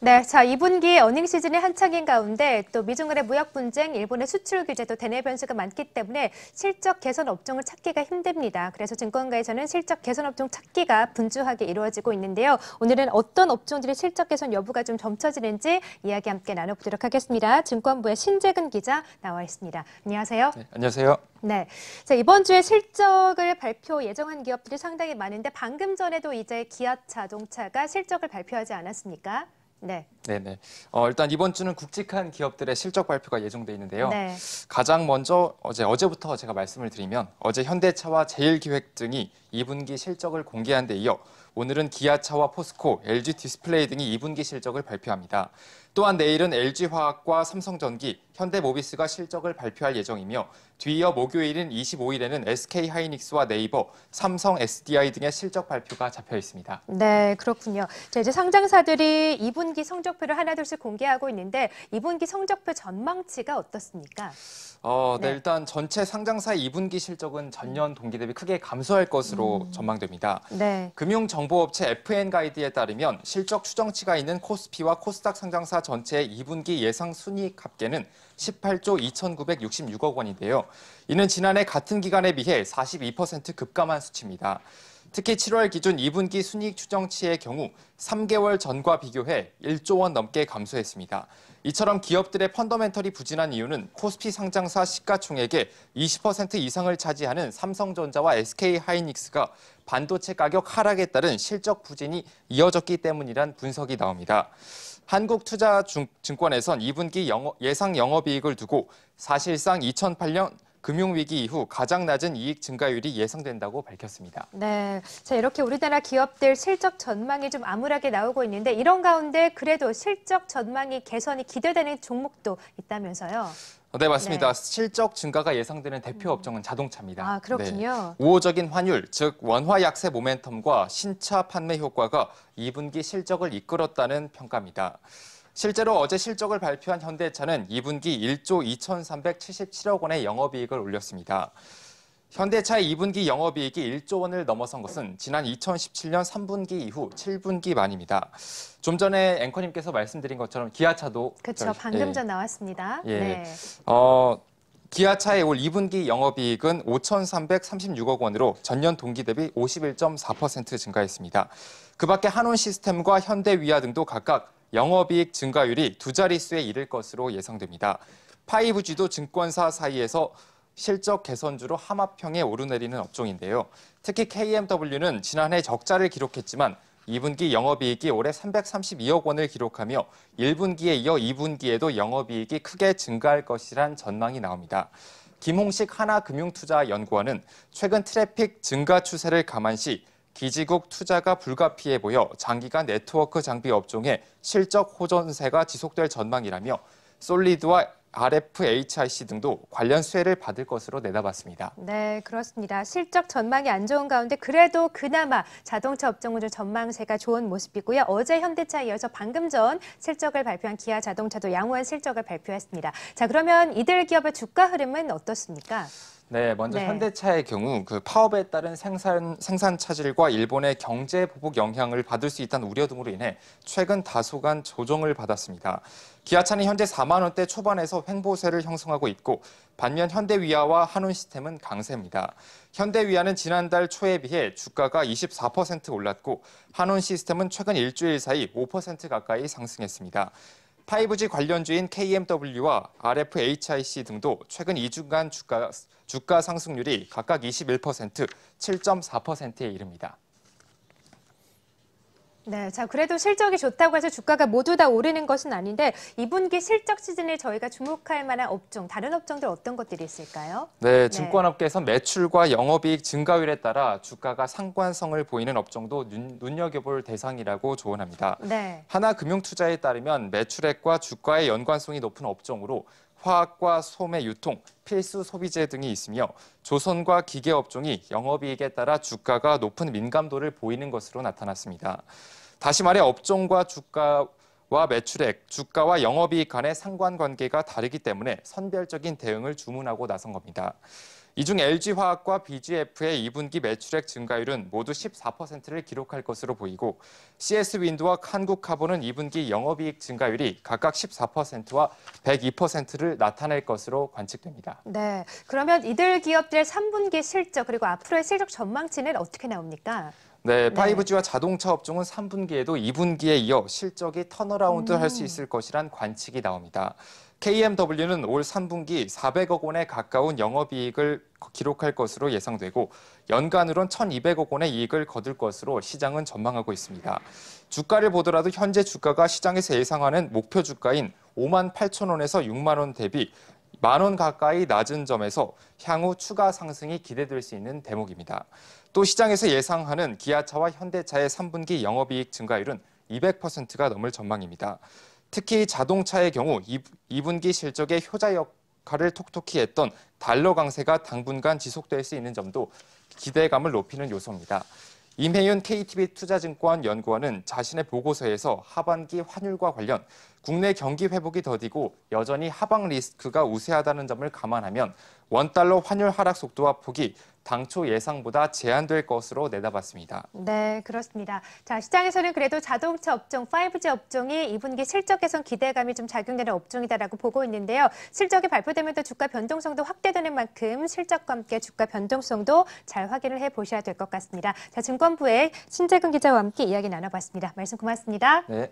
네, 자 2분기 어닝 시즌이 한창인 가운데 또 미중 간의 무역 분쟁, 일본의 수출 규제도 대내 변수가 많기 때문에 실적 개선 업종을 찾기가 힘듭니다. 그래서 증권가에서는 실적 개선 업종 찾기가 분주하게 이루어지고 있는데요. 오늘은 어떤 업종들이 실적 개선 여부가 좀 점쳐지는지 이야기 함께 나눠보도록 하겠습니다. 증권부의 신재근 기자 나와 있습니다. 안녕하세요. 네, 안녕하세요. 네, 자 이번 주에 실적을 발표 예정한 기업들이 상당히 많은데 방금 전에도 이제 기아 자동차가 실적을 발표하지 않았습니까? 네. 네네. 어, 일단 이번 주는 굵직한 기업들의 실적 발표가 예정돼 있는데요. 네. 가장 먼저 어제 어제부터 제가 말씀을 드리면 어제 현대차와 제일기획 등이 2분기 실적을 공개한 데 이어 오늘은 기아차와 포스코, LG 디스플레이 등이 2분기 실적을 발표합니다. 또한 내일은 LG화학과 삼성전기, 현대모비스가 실적을 발표할 예정이며 뒤이어 목요일인 25일에는 SK하이닉스와 네이버, 삼성 SDI 등의 실적 발표가 잡혀 있습니다. 네, 그렇군요. 자, 이제 상장사들이 2분기 성적 성적표를 하나둘씩 공개하고 있는데 2분기 성적표 전망치가 어떻습니까? 어, 네, 네. 일단 전체 상장사의 2분기 실적은 전년 동기 대비 크게 감소할 것으로 음. 전망됩니다. 네. 금융정보업체 FN 가이드에 따르면 실적 추정치가 있는 코스피와 코스닥 상장사 전체의 2분기 예상 순이익 합계는 18조 2,966억 원인데요. 이는 지난해 같은 기간에 비해 42% 급감한 수치입니다. 특히 7월 기준 2분기 순이익 추정치의 경우 3개월 전과 비교해 1조 원 넘게 감소했습니다. 이처럼 기업들의 펀더멘털이 부진한 이유는 코스피 상장사 시가총액의 20% 이상을 차지하는 삼성전자와 SK하이닉스가 반도체 가격 하락에 따른 실적 부진이 이어졌기 때문이란 분석이 나옵니다. 한국투자증권에선 2분기 영어, 예상 영업이익을 두고 사실상 2008년 금융위기 이후 가장 낮은 이익 증가율이 예상된다고 밝혔습니다. 네, 자 이렇게 우리나라 기업들 실적 전망이 좀 암울하게 나오고 있는데 이런 가운데 그래도 실적 전망이 개선이 기대되는 종목도 있다면서요? 어, 네, 맞습니다. 네. 실적 증가가 예상되는 대표 음. 업종은 자동차입니다. 아, 그렇군요. 네. 우호적인 환율, 즉 원화 약세 모멘텀과 신차 판매 효과가 2분기 실적을 이끌었다는 평가입니다. 실제로 어제 실적을 발표한 현대차는 2분기 1조 2,377억 원의 영업이익을 올렸습니다. 현대차의 2분기 영업이익이 1조 원을 넘어선 것은 지난 2017년 3분기 이후 7분기 만입니다. 좀 전에 앵커님께서 말씀드린 것처럼 기아차도 그렇죠. 방금 예. 전 나왔습니다. 예. 네. 어, 기아차의 올 2분기 영업이익은 5,336억 원으로 전년 동기 대비 51.4% 증가했습니다. 그 밖에 한온 시스템과 현대위아 등도 각각 영업이익 증가율이 두 자릿수에 이를 것으로 예상됩니다. 5G도 증권사 사이에서 실적 개선주로 하마평에 오르내리는 업종인데요. 특히 KMW는 지난해 적자를 기록했지만 2분기 영업이익이 올해 332억 원을 기록하며 1분기에 이어 2분기에도 영업이익이 크게 증가할 것이란 전망이 나옵니다. 김홍식 하나금융투자연구원은 최근 트래픽 증가 추세를 감안시 기지국 투자가 불가피해 보여 장기간 네트워크 장비 업종의 실적 호전세가 지속될 전망이라며 솔리드와 RFHIC 등도 관련 수혜를 받을 것으로 내다봤습니다. 네, 그렇습니다. 실적 전망이 안 좋은 가운데 그래도 그나마 자동차 업종은 전망세가 좋은 모습이고요. 어제 현대차 에 이어서 방금 전 실적을 발표한 기아 자동차도 양호한 실적을 발표했습니다. 자, 그러면 이들 기업의 주가 흐름은 어떻습니까? 네, 먼저 네. 현대차의 경우 그 파업에 따른 생산 생산 차질과 일본의 경제 보복 영향을 받을 수 있다는 우려 등으로 인해 최근 다소간 조정을 받았습니다. 기아차는 현재 4만 원대 초반에서 횡보세를 형성하고 있고 반면 현대위아와 한운시스템은 강세입니다. 현대위아는 지난달 초에 비해 주가가 24% 올랐고 한운시스템은 최근 일주일 사이 5% 가까이 상승했습니다. 5G 관련주인 KMW와 RFHIC 등도 최근 2주간 주가, 주가 상승률이 각각 21%, 7.4%에 이릅니다. 네, 자 그래도 실적이 좋다고 해서 주가가 모두 다 오르는 것은 아닌데 2분기 실적 시즌에 저희가 주목할 만한 업종, 다른 업종들 어떤 것들이 있을까요? 네, 네, 증권업계에서 매출과 영업이익 증가율에 따라 주가가 상관성을 보이는 업종도 눈, 여겨볼 대상이라고 조언합니다. 네. 하나금융투자에 따르면 매출액과 주가의 연관성이 높은 업종으로 화학과 소매 유통, 필수 소비재 등이 있으며 조선과 기계 업종이 영업이익에 따라 주가가 높은 민감도를 보이는 것으로 나타났습니다. 다시 말해 업종과 주가 와 매출액, 주가와 영업이익 간의 상관관계가 다르기 때문에 선별적인 대응을 주문하고 나선 겁니다. 이중 LG화학과 BGF의 2분기 매출액 증가율은 모두 14%를 기록할 것으로 보이고 CS윈드와 한국카본는 2분기 영업이익 증가율이 각각 14%와 102%를 나타낼 것으로 관측됩니다. 네, 그러면 이들 기업들의 3분기 실적 그리고 앞으로의 실적 전망치는 어떻게 나옵니까? 네, 5G와 자동차 업종은 3분기에도 2분기에 이어 실적이 턴어라운드 할수 음. 있을 것이란 관측이 나옵니다. KMW는 올 3분기 400억 원에 가까운 영업이익을 기록할 것으로 예상되고 연간으론 1,200억 원의 이익을 거둘 것으로 시장은 전망하고 있습니다. 주가를 보더라도 현재 주가가 시장에서 예상하는 목표 주가인 5만 8천 원에서 6만 원 대비 만원 가까이 낮은 점에서 향후 추가 상승이 기대될 수 있는 대목입니다. 또 시장에서 예상하는 기아차와 현대차의 3분기 영업이익 증가율은 200%가 넘을 전망입니다. 특히 자동차의 경우 2분기 실적의 효자 역할을 톡톡히 했던 달러 강세가 당분간 지속될 수 있는 점도 기대감을 높이는 요소입니다. 임혜윤 KTB 투자증권 연구원은 자신의 보고서에서 하반기 환율과 관련 국내 경기 회복이 더디고 여전히 하방 리스크가 우세하다는 점을 감안하면 원달러 환율 하락 속도와 폭이 당초 예상보다 제한될 것으로 내다봤습니다. 네, 그렇습니다. 자, 시장에서는 그래도 자동차 업종, 5G 업종이 2분기 실적 개선 기대감이 좀 작용되는 업종이다라고 보고 있는데요. 실적이 발표되면 또 주가 변동성도 확대되는 만큼 실적과 함께 주가 변동성도 잘 확인을 해보셔야 될 것 같습니다. 자, 증권부의 신재근 기자와 함께 이야기 나눠봤습니다. 말씀 고맙습니다. 네.